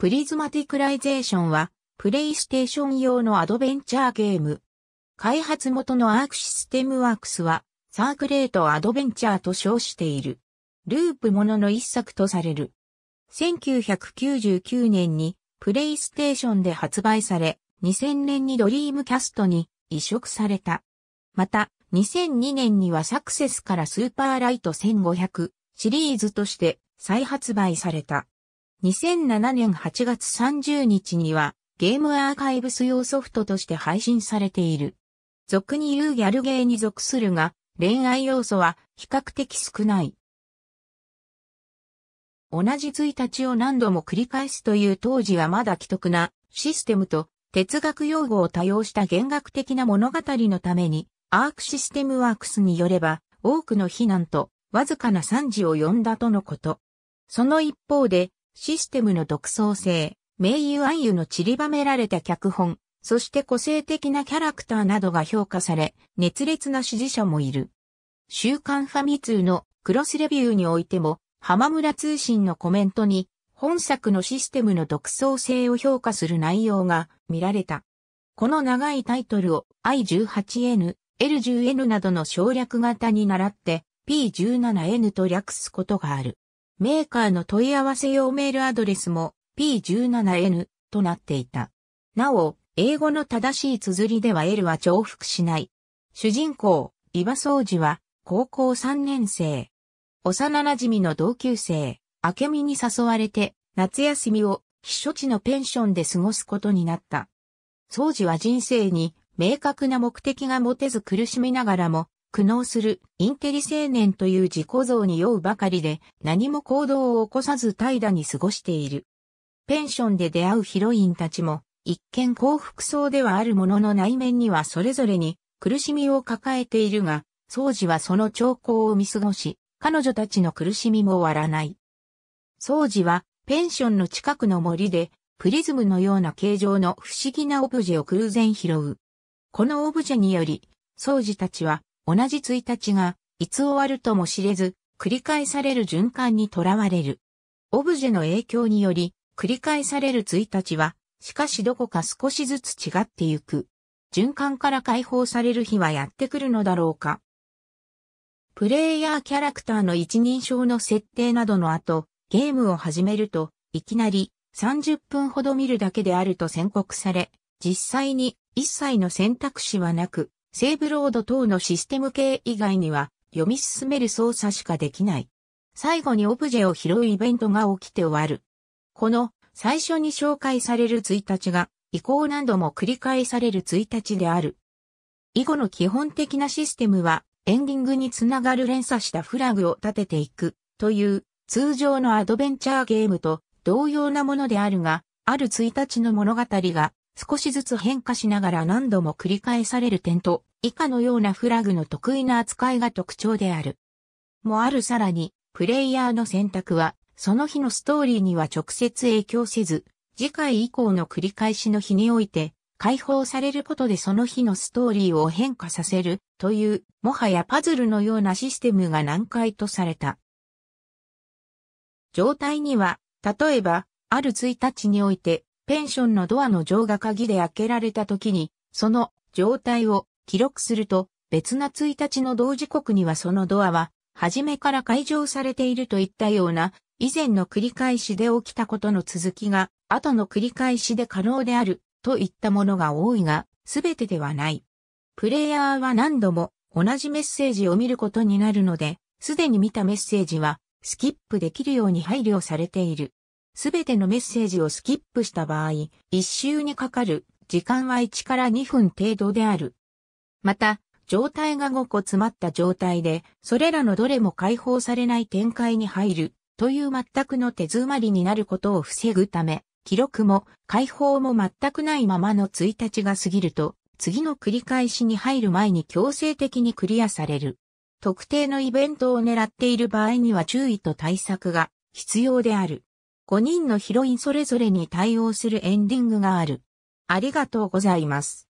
プリズマティクライゼーションは、プレイステーション用のアドベンチャーゲーム。開発元のアークシステムワークスは、サークレートアドベンチャーと称している。ループものの一作とされる。1999年に、プレイステーションで発売され、2000年にドリームキャストに移植された。また、2002年にはサクセスからスーパーライト1500シリーズとして再発売された。2007年8月30日にはゲームアーカイブス用ソフトとして配信されている。俗に言うギャルゲーに属するが、恋愛要素は比較的少ない。同じ1日を何度も繰り返すという当時はまだ既得なシステムと哲学用語を多用した弦楽的な物語のためにアークシステムワークスによれば多くの非難とわずかな惨事を呼んだとのこと。その一方でシステムの独創性、名優暗優の散りばめられた脚本、そして個性的なキャラクターなどが評価され、熱烈な支持者もいる。週刊ファミ通のクロスレビューにおいても、浜村通信のコメントに、本作のシステムの独創性を評価する内容が見られた。この長いタイトルを I18N、L10N などの省略型に倣って P17N と略すことがある。メーカーの問い合わせ用メールアドレスも P17N となっていた。なお、英語の正しい綴りでは L は重複しない。主人公、伊庭総司は高校3年生。幼馴染の同級生、明美に誘われて夏休みを避暑地のペンションで過ごすことになった。総除は人生に明確な目的が持てず苦しみながらも苦悩するインテリ青年という自己像に酔うばかりで何も行動を起こさず怠惰に過ごしている。ペンションで出会うヒロインたちも一見幸福そうではあるものの内面にはそれぞれに苦しみを抱えているが、掃除はその兆候を見過ごし、彼女たちの苦しみも終わらない。掃除はペンションの近くの森でプリズムのような形状の不思議なオブジェを偶然拾う。このオブジェにより、掃除たちは同じ一日が、いつ終わるとも知れず、繰り返される循環にとらわれる。オブジェの影響により、繰り返される一日は、しかしどこか少しずつ違ってゆく。循環から解放される日はやってくるのだろうか。プレイヤーキャラクターの一人称の設定などの後、ゲームを始めると、いきなり30分ほど見るだけであると宣告され、実際に一切の選択肢はなく、セーブロード等のシステム系以外には読み進める操作しかできない。最後にオブジェを拾うイベントが起きて終わる。この最初に紹介される1日が以降何度も繰り返される1日である。以後の基本的なシステムはエンディングにつながる連鎖したフラグを立てていくという通常のアドベンチャーゲームと同様なものであるが、ある1日の物語が少しずつ変化しながら何度も繰り返される点と、以下のようなフラグの得意な扱いが特徴である。もあるさらに、プレイヤーの選択は、その日のストーリーには直接影響せず、次回以降の繰り返しの日において、解放されることでその日のストーリーを変化させるという、もはやパズルのようなシステムが難解とされた。状態には、例えば、ある1日において、ペンションのドアの錠が鍵で開けられた時に、その状態を記録すると、別な1日の同時刻にはそのドアは、初めから解錠されているといったような、以前の繰り返しで起きたことの続きが、後の繰り返しで可能である、といったものが多いが、すべてではない。プレイヤーは何度も同じメッセージを見ることになるので、すでに見たメッセージは、スキップできるように配慮されている。すべてのメッセージをスキップした場合、一周にかかる時間は1から2分程度である。また、状態が5個詰まった状態で、それらのどれも解放されない展開に入るという全くの手詰まりになることを防ぐため、記録も解放も全くないままの1日が過ぎると、次の繰り返しに入る前に強制的にクリアされる。特定のイベントを狙っている場合には注意と対策が必要である。5人のヒロインそれぞれに対応するエンディングがある。ありがとうございます。